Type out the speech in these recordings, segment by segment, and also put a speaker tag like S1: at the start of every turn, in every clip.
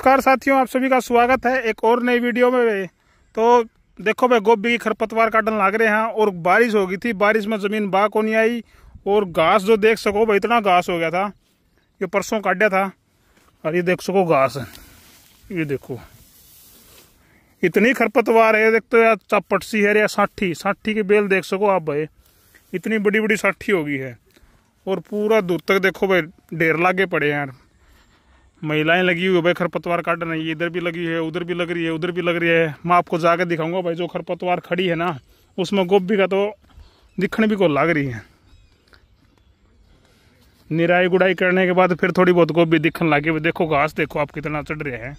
S1: नमस्कार साथियों आप सभी का स्वागत है एक और नई वीडियो में वे। तो देखो भाई गोभी की खरपतवार काटन लग रहे हैं और बारिश हो गई थी बारिश में ज़मीन बा को नहीं आई और घास जो देख सको भाई इतना घास हो गया था ये परसों काटा था और ये देख सको घास ये देखो इतनी खरपतवार है देखते हो यार चपट सी है या साठी साठी की बेल देख सको आप भाई इतनी बड़ी बड़ी साठी होगी है और पूरा दूर तक देखो भाई ढेर लागे पड़े हैं यार महिलाएं लगी हुई है भाई खरपतवार काट रही है इधर भी लगी है उधर भी लग रही है उधर भी लग रही है मैं आपको जाकर दिखाऊंगा भाई जो खरपतवार खड़ी है ना उसमें गोभी का तो दिखने भी को लग रही है निराई गुड़ाई करने के बाद फिर थोड़ी बहुत गोभी दिखने लगी देखो घास देखो आप कितना चढ़ रहे हैं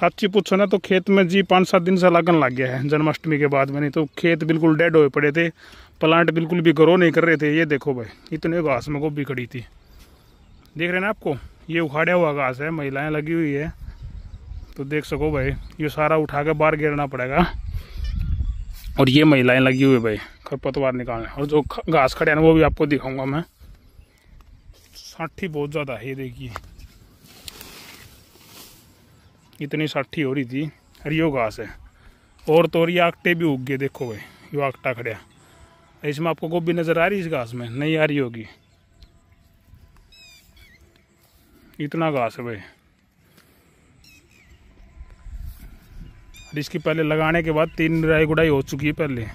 S1: साची पूछो ना तो खेत में जी पाँच सात दिन से लगन लग गया है जन्माष्टमी के बाद में नहीं तो खेत बिल्कुल डेड हो पड़े थे प्लांट बिल्कुल भी ग्रो नहीं कर रहे थे ये देखो भाई इतने घास में गोभी खड़ी थी देख रहे हैं ना आपको ये उखाड़े हुआ घास है महिलाएं लगी हुई है तो देख सको भाई ये सारा उठा के बाहर गिरना पड़ेगा और ये महिलाएं लगी हुई भाई खरपतवार निकालने और जो घास खड़े हैं वो भी आपको दिखाऊंगा मैं साठी बहुत ज़्यादा है देखिए इतनी साठी हो रही थी अरे यो घास है और तो और ये आकटे भी उग गए देखो भाई यो आकटा खड़े इसमें आपको गोभी नज़र आ रही है इस घास में नहीं आ रही होगी इतना घास है भाई और इसकी पहले लगाने के बाद तीन निराई गुड़ाई हो चुकी है पहले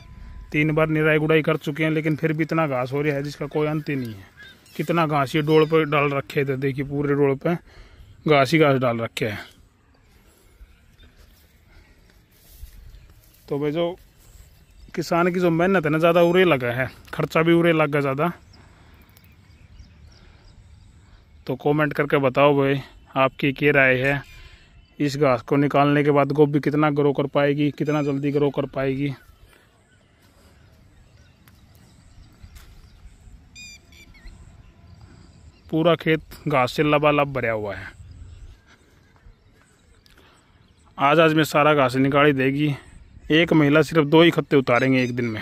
S1: तीन बार निराई गुड़ाई कर चुके हैं लेकिन फिर भी इतना घास हो रहा है जिसका कोई अंत ही नहीं है कितना घास ये डोल पर डाल रखे थे देखिए पूरे डोल पर घास ही घास डाल रखे है तो भाई जो किसान की जो मेहनत है ना ज़्यादा उरे लगा है खर्चा भी उरे लगा ज़्यादा तो कमेंट करके बताओ भाई आपकी क्या राय है इस घास को निकालने के बाद गोभी कितना ग्रो कर पाएगी कितना जल्दी ग्रो कर पाएगी पूरा खेत घास से लबालब भरा हुआ है आज आज में सारा घास निकाली देगी एक महिला सिर्फ दो ही खत्ते उतारेंगे एक दिन में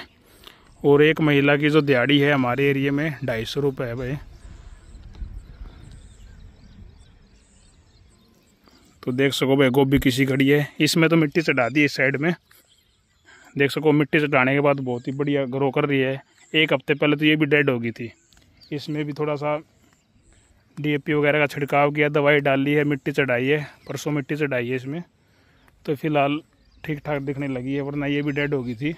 S1: और एक महिला की जो दिहाड़ी है हमारे एरिए में ढाई सौ रुपये है भाई तो देख सको भाई गोभी किसी खड़ी है इसमें तो मिट्टी चढ़ा दी इस साइड में देख सको मिट्टी चढ़ाने के बाद बहुत ही बढ़िया ग्रो कर रही है एक हफ्ते पहले तो ये भी डेड हो गई थी इसमें भी थोड़ा सा डीएपी वगैरह का छिड़काव किया दवाई डाली है मिट्टी चढ़ाई है परसों मिट्टी चढ़ाई है इसमें तो फिलहाल ठीक ठाक दिखने लगी है वरना ये भी डेड हो गई थी